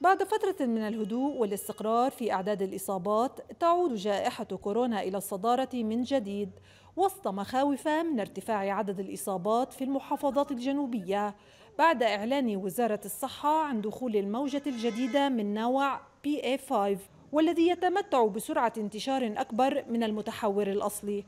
بعد فترة من الهدوء والاستقرار في أعداد الإصابات تعود جائحة كورونا إلى الصدارة من جديد وسط مخاوف من ارتفاع عدد الإصابات في المحافظات الجنوبية بعد إعلان وزارة الصحة عن دخول الموجة الجديدة من نوع pa 5 والذي يتمتع بسرعة انتشار أكبر من المتحور الأصلي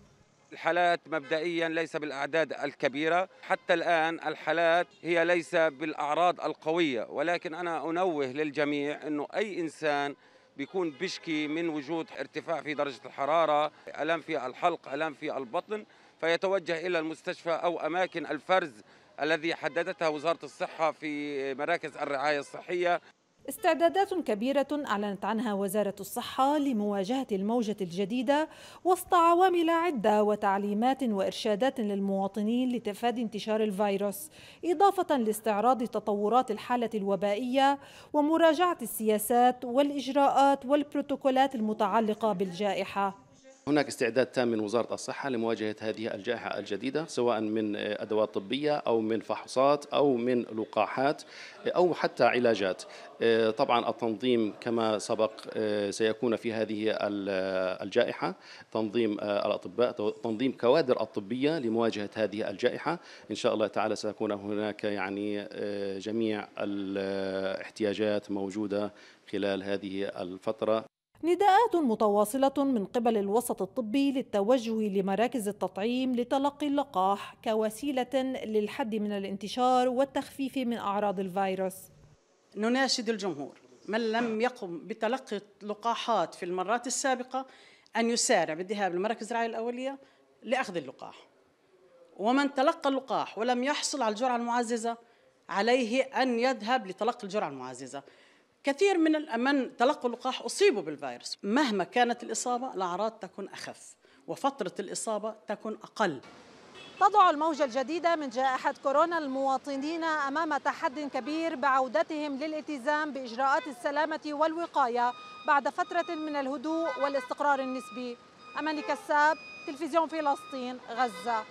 الحالات مبدئيا ليس بالاعداد الكبيره حتى الان الحالات هي ليس بالاعراض القويه ولكن انا انوه للجميع انه اي انسان بيكون بيشكي من وجود ارتفاع في درجه الحراره الام في الحلق الام في البطن فيتوجه الى المستشفى او اماكن الفرز الذي حددتها وزاره الصحه في مراكز الرعايه الصحيه استعدادات كبيرة أعلنت عنها وزارة الصحة لمواجهة الموجة الجديدة وسط عوامل عدة وتعليمات وإرشادات للمواطنين لتفادي انتشار الفيروس، إضافة لاستعراض تطورات الحالة الوبائية ومراجعة السياسات والإجراءات والبروتوكولات المتعلقة بالجائحة. هناك استعداد تام من وزارة الصحة لمواجهة هذه الجائحة الجديدة سواء من آه، أدوات طبية أو من فحوصات أو من لقاحات آه، أو حتى علاجات آه، طبعا التنظيم كما سبق سيكون في هذه الجائحة تنظيم الأطباء تنظيم كوادر الطبية لمواجهة هذه الجائحة إن شاء الله تعالى سيكون هناك يعني جميع الاحتياجات موجودة خلال هذه الفترة نداءات متواصلة من قبل الوسط الطبي للتوجه لمراكز التطعيم لتلقي اللقاح كوسيلة للحد من الانتشار والتخفيف من أعراض الفيروس. نناشد الجمهور من لم يقم بتلقي اللقاحات في المرات السابقة أن يسارع بالذهاب لمراكز الرعاية الأولية لأخذ اللقاح. ومن تلقى اللقاح ولم يحصل على الجرعة المعززة عليه أن يذهب لتلقي الجرعة المعززة. كثير من من تلقوا اللقاح أصيبوا بالفيروس مهما كانت الإصابة الأعراض تكون أخف وفترة الإصابة تكون أقل تضع الموجة الجديدة من جائحة كورونا المواطنين أمام تحد كبير بعودتهم للالتزام بإجراءات السلامة والوقاية بعد فترة من الهدوء والاستقرار النسبي أماني كساب تلفزيون فلسطين غزة